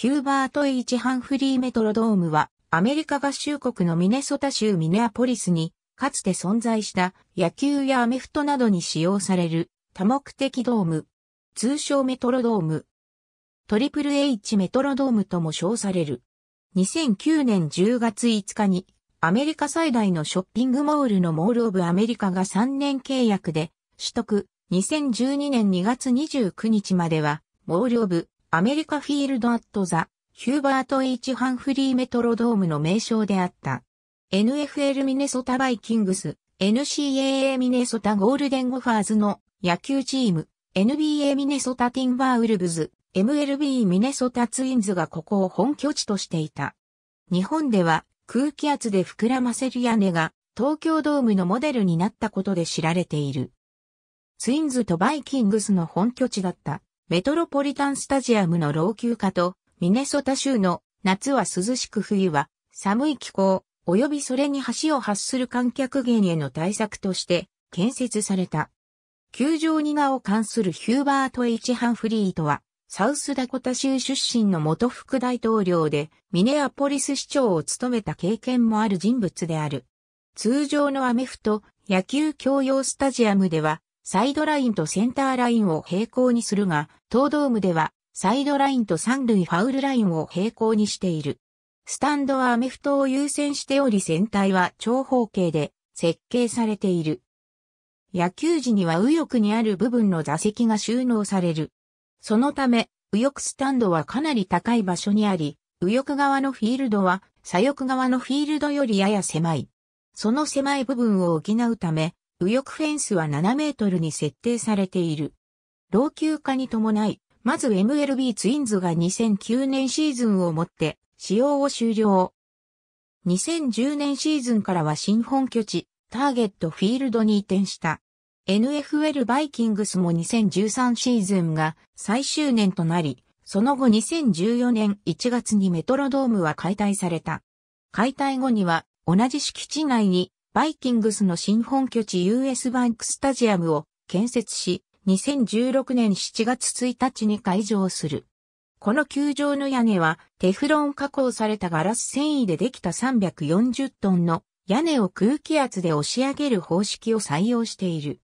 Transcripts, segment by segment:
ヒューバート・エイチ・ハンフリー・メトロドームは、アメリカ合衆国のミネソタ州ミネアポリスに、かつて存在した野球やアメフトなどに使用される多目的ドーム、通称メトロドーム。トリプル H メトロドームとも称される。2009年10月5日にアメリカ最大のショッピングモールのモールオブアメリカが3年契約で取得。2012年2月29日まではモールオブアメリカフィールドアットザ、ヒューバート・ H・ ハンフリーメトロドームの名称であった。NFL ミネソタバイキングス、NCAA ミネソタゴールデンゴファーズの野球チーム、NBA ミネソタティンバーウルブズ、MLB ミネソタツインズがここを本拠地としていた。日本では空気圧で膨らませる屋根が東京ドームのモデルになったことで知られている。ツインズとバイキングスの本拠地だった。メトロポリタンスタジアムの老朽化と、ミネソタ州の夏は涼しく冬は寒い気候、及びそれに橋を発する観客源への対策として建設された。球場に名を冠するヒューバート・エイチ・ハンフリートは、サウスダコタ州出身の元副大統領で、ミネアポリス市長を務めた経験もある人物である。通常のアメフト野球共用スタジアムでは、サイドラインとセンターラインを平行にするが、東ドームでは、サイドラインと三塁ファウルラインを平行にしている。スタンドはアメフトを優先しており全体は長方形で設計されている。野球時には右翼にある部分の座席が収納される。そのため、右翼スタンドはかなり高い場所にあり、右翼側のフィールドは左翼側のフィールドよりやや狭い。その狭い部分を補うため、右翼フェンスは7メートルに設定されている。老朽化に伴い、まず MLB ツインズが2009年シーズンをもって使用を終了。2010年シーズンからは新本拠地、ターゲットフィールドに移転した。NFL バイキングスも2013シーズンが最終年となり、その後2014年1月にメトロドームは解体された。解体後には同じ敷地内にバイキングスの新本拠地 US バンクスタジアムを建設し、2016年7月1日に開場する。この球場の屋根はテフロン加工されたガラス繊維でできた340トンの屋根を空気圧で押し上げる方式を採用している。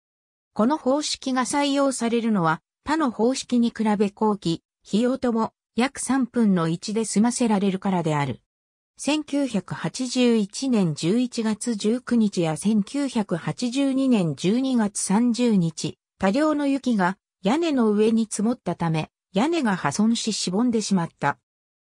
この方式が採用されるのは他の方式に比べ後期、費用とも約3分の1で済ませられるからである。1981年11月19日や1982年12月30日、多量の雪が屋根の上に積もったため、屋根が破損ししぼんでしまった。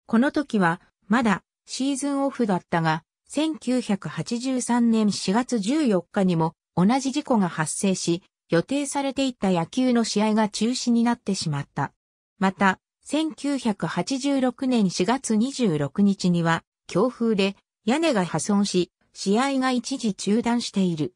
この時は、まだシーズンオフだったが、1983年4月14日にも同じ事故が発生し、予定されていた野球の試合が中止になってしまった。また、1986年4月26日には、強風で屋根が破損し、試合が一時中断している。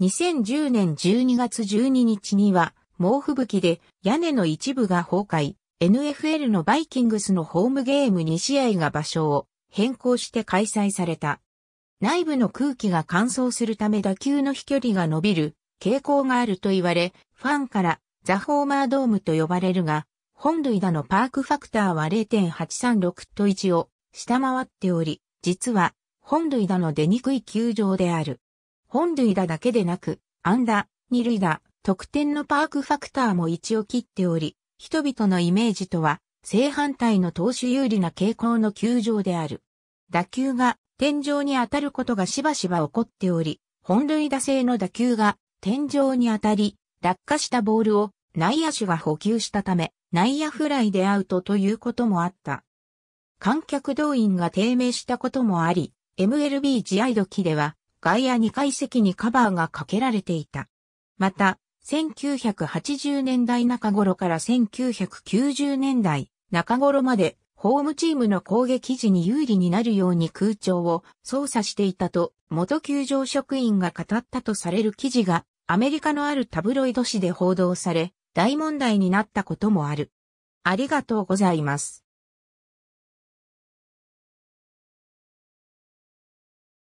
2010年12月12日には、猛吹雪で屋根の一部が崩壊、NFL のバイキングスのホームゲーム2試合が場所を変更して開催された。内部の空気が乾燥するため打球の飛距離が伸びる傾向があると言われ、ファンからザ・ホーマードームと呼ばれるが、本塁打のパークファクターは0.836と1を下回っており、実は、本塁打の出にくい球場である。本塁打だけでなく、安打、二塁打、得点のパークファクターも一を切っており、人々のイメージとは、正反対の投手有利な傾向の球場である。打球が天井に当たることがしばしば起こっており、本塁打制の打球が天井に当たり、落下したボールを内野手が補給したため、内野フライでアウトということもあった。観客動員が低迷したこともあり、MLB 試合時では外野2階席にカバーがかけられていた。また、1980年代中頃から1990年代中頃までホームチームの攻撃時に有利になるように空調を操作していたと元球場職員が語ったとされる記事がアメリカのあるタブロイド紙で報道され大問題になったこともある。ありがとうございます。